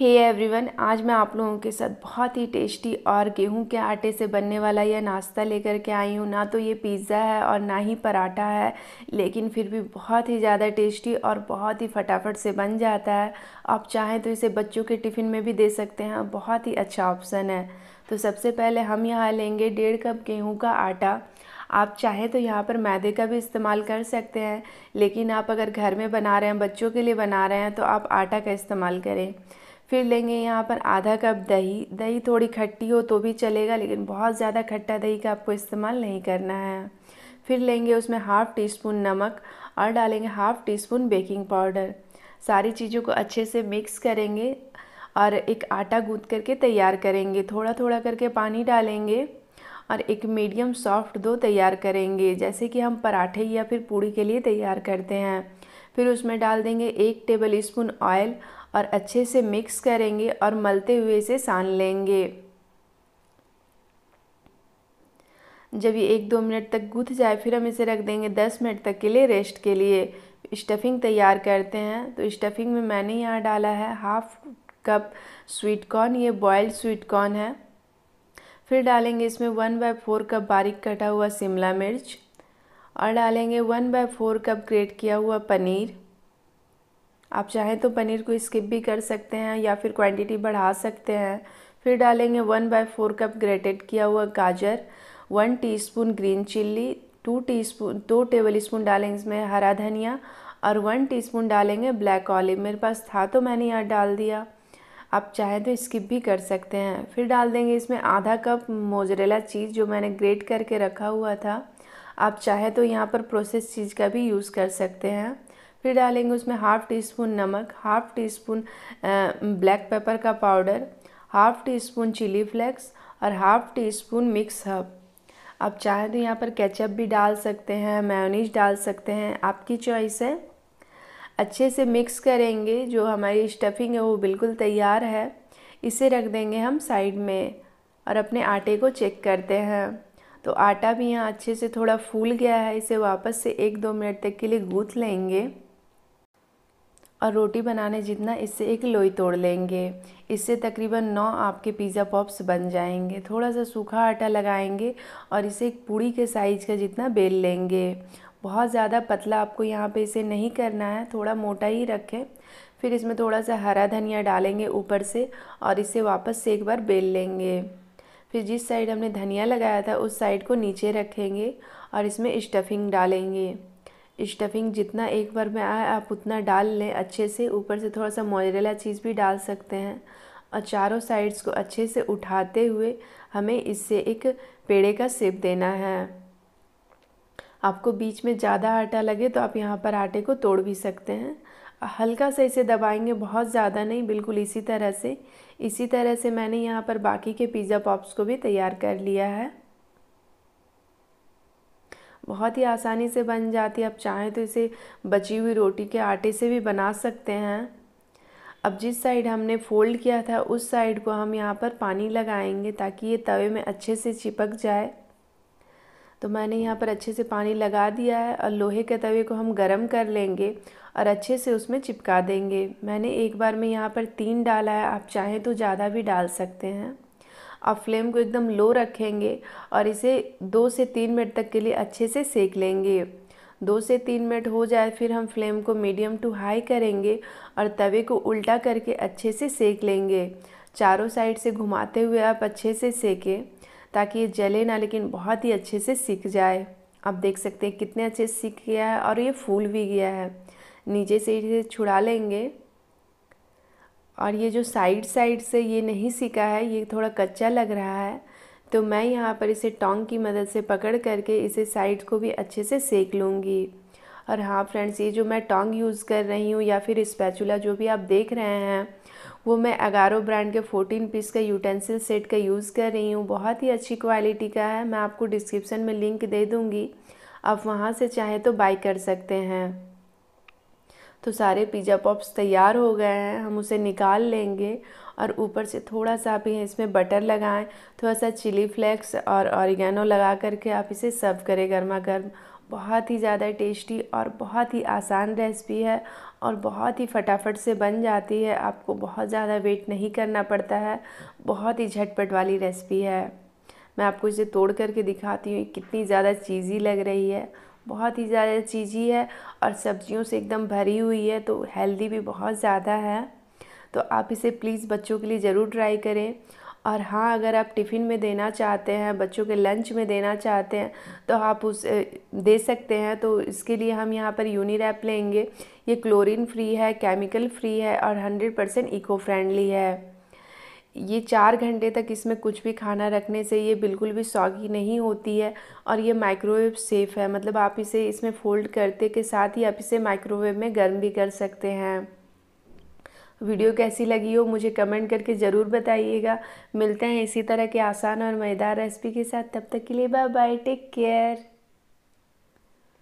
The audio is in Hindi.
हे hey एवरीवन आज मैं आप लोगों के साथ बहुत ही टेस्टी और गेहूं के आटे से बनने वाला यह नाश्ता लेकर के आई हूँ ना तो ये पिज़्ज़ा है और ना ही पराठा है लेकिन फिर भी बहुत ही ज़्यादा टेस्टी और बहुत ही फटाफट से बन जाता है आप चाहें तो इसे बच्चों के टिफ़िन में भी दे सकते हैं बहुत ही अच्छा ऑप्शन है तो सबसे पहले हम यहाँ लेंगे डेढ़ कप गेहूँ का आटा आप चाहें तो यहाँ पर मैदे का भी इस्तेमाल कर सकते हैं लेकिन आप अगर घर में बना रहे हैं बच्चों के लिए बना रहे हैं तो आप आटा का इस्तेमाल करें फिर लेंगे यहाँ पर आधा कप दही दही थोड़ी खट्टी हो तो भी चलेगा लेकिन बहुत ज़्यादा खट्टा दही का आपको इस्तेमाल नहीं करना है फिर लेंगे उसमें हाफ़ टी स्पून नमक और डालेंगे half teaspoon baking powder सारी चीज़ों को अच्छे से मिक्स करेंगे और एक आटा गूँथ करके तैयार करेंगे थोड़ा थोड़ा करके पानी डालेंगे और एक मीडियम सॉफ्ट दो तैयार करेंगे जैसे कि हम पराठे या फिर पूड़ी के लिए तैयार करते हैं फिर उसमें डाल देंगे एक टेबल स्पून ऑयल और अच्छे से मिक्स करेंगे और मलते हुए इसे सान लेंगे जब ये एक दो मिनट तक गूथ जाए फिर हम इसे रख देंगे दस मिनट तक के लिए रेस्ट के लिए स्टफिंग तैयार करते हैं तो स्टफिंग में मैंने यहाँ डाला है हाफ कप स्वीट कॉर्न ये बॉयल्ड स्वीट कॉर्न है फिर डालेंगे इसमें वन बाय फोर कप बारीक कटा हुआ शिमला मिर्च और डालेंगे one by four cup grate किया हुआ पनीर आप चाहें तो पनीर को स्किप भी कर सकते हैं या फिर क्वांटिटी बढ़ा सकते हैं फिर डालेंगे one by four cup grated किया हुआ गाजर one teaspoon green chilli two teaspoon दो टेबल स्पून डालेंगे इसमें हरा धनिया और वन टीस्पून डालेंगे ब्लैक ऑलिव मेरे पास था तो मैंने यहाँ डाल दिया आप चाहें तो स्किप भी कर सकते हैं फिर डाल देंगे इसमें आधा कप मोजरेला चीज़ जो मैंने ग्रेट करके रखा हुआ था आप चाहे तो यहाँ पर प्रोसेस चीज़ का भी यूज़ कर सकते हैं फिर डालेंगे उसमें हाफ़ टी स्पून नमक half teaspoon black pepper का powder half teaspoon chilli flakes और half teaspoon mix herb आप चाहें तो यहाँ पर केचप भी डाल सकते हैं मेयोनीज डाल सकते हैं आपकी चॉइस है अच्छे से मिक्स करेंगे जो हमारी स्टफिंग है वो बिल्कुल तैयार है इसे रख देंगे हम साइड में और अपने आटे को चेक करते हैं तो आटा भी यहाँ अच्छे से थोड़ा फूल गया है इसे वापस से एक दो मिनट तक के लिए गूँथ लेंगे और रोटी बनाने जितना इससे एक लोई तोड़ लेंगे इससे तकरीबन नौ आपके पिज़्ज़ा पॉप्स बन जाएंगे थोड़ा सा सूखा आटा लगाएंगे और इसे एक पूड़ी के साइज़ का जितना बेल लेंगे बहुत ज़्यादा पतला आपको यहाँ पे इसे नहीं करना है थोड़ा मोटा ही रखें फिर इसमें थोड़ा सा हरा धनिया डालेंगे ऊपर से और इसे वापस से एक बार बेल लेंगे फिर जिस साइड हमने धनिया लगाया था उस साइड को नीचे रखेंगे और इसमें स्टफिंग डालेंगे स्टफिंग जितना एक बार में आए आप उतना डाल लें अच्छे से ऊपर से थोड़ा सा मोजरेला चीज़ भी डाल सकते हैं और चारों साइड्स को अच्छे से उठाते हुए हमें इससे एक पेड़े का सेप देना है आपको बीच में ज़्यादा आटा लगे तो आप यहाँ पर आटे को तोड़ भी सकते हैं हल्का सा इसे दबाएंगे बहुत ज़्यादा नहीं बिल्कुल इसी तरह से इसी तरह से मैंने यहाँ पर बाकी के पिज़्ज़ा पॉप्स को भी तैयार कर लिया है बहुत ही आसानी से बन जाती है आप चाहें तो इसे बची हुई रोटी के आटे से भी बना सकते हैं अब जिस साइड हमने फ़ोल्ड किया था उस साइड को हम यहाँ पर पानी लगाएंगे ताकि ये तवे में अच्छे से चिपक जाए तो मैंने यहाँ पर अच्छे से पानी लगा दिया है और लोहे के तवे को हम गरम कर लेंगे और अच्छे से उसमें चिपका देंगे मैंने एक बार में यहाँ पर तीन डाला है आप चाहें तो ज़्यादा भी डाल सकते हैं अब फ्लेम को एकदम लो रखेंगे और इसे दो से तीन मिनट तक के लिए अच्छे से सेक लेंगे दो से तीन मिनट हो जाए फिर हम फ्लेम को मीडियम टू हाई करेंगे और तवे को उल्टा करके अच्छे से सेक लेंगे चारों साइड से घुमाते हुए आप अच्छे से सेकें ताकि ये जले ना लेकिन बहुत ही अच्छे से सीख जाए आप देख सकते हैं कितने अच्छे से सीख गया है और ये फूल भी गया है नीचे से इसे छुड़ा लेंगे और ये जो साइड साइड से ये नहीं सीखा है ये थोड़ा कच्चा लग रहा है तो मैं यहाँ पर इसे टोंग की मदद से पकड़ करके इसे साइड को भी अच्छे से सेक लूँगी और हाँ फ्रेंड्स ये जो मैं टोंग यूज़ कर रही हूँ या फिर स्पैचुला जो भी आप देख रहे हैं वो मैं अगारो ब्रांड के 14 पीस का यूटेंसिल सेट का यूज़ कर रही हूँ बहुत ही अच्छी क्वालिटी का है मैं आपको डिस्क्रिप्शन में लिंक दे दूँगी आप वहाँ से चाहे तो बाई कर सकते हैं तो सारे पिज़्ज़ा पॉप्स तैयार हो गए हैं हम उसे निकाल लेंगे और ऊपर से थोड़ा सा आप इसमें बटर लगाएं थोड़ा सा चिली फ्लेक्स और ऑरिगेनो लगा करके आप इसे सर्व करें गर्मा गर्म बहुत ही ज़्यादा टेस्टी और बहुत ही आसान रेसिपी है और बहुत ही फटाफट से बन जाती है आपको बहुत ज़्यादा वेट नहीं करना पड़ता है बहुत ही झटपट वाली रेसिपी है मैं आपको इसे तोड़ करके दिखाती हूँ कितनी ज़्यादा चीज़ी लग रही है बहुत ही ज़्यादा चीज़ी है और सब्जियों से एकदम भरी हुई है तो हेल्दी भी बहुत ज़्यादा है तो आप इसे प्लीज़ बच्चों के लिए ज़रूर ट्राई करें और हाँ अगर आप टिफ़िन में देना चाहते हैं बच्चों के लंच में देना चाहते हैं तो आप उस दे सकते हैं तो इसके लिए हम यहाँ पर यूनिरैप लेंगे ये क्लोरीन फ्री है केमिकल फ्री है और हंड्रेड परसेंट इको फ्रेंडली है ये चार घंटे तक इसमें कुछ भी खाना रखने से ये बिल्कुल भी सॉगी नहीं होती है और ये माइक्रोवेव सेफ़ है मतलब आप इसे इसमें फ़ोल्ड करते के साथ ही आप इसे माइक्रोवेव में गर्म भी कर सकते हैं वीडियो कैसी लगी हो मुझे कमेंट करके ज़रूर बताइएगा मिलते हैं इसी तरह के आसान और मज़ेदार रेसिपी के साथ तब तक के लिए बाय बाय टेक केयर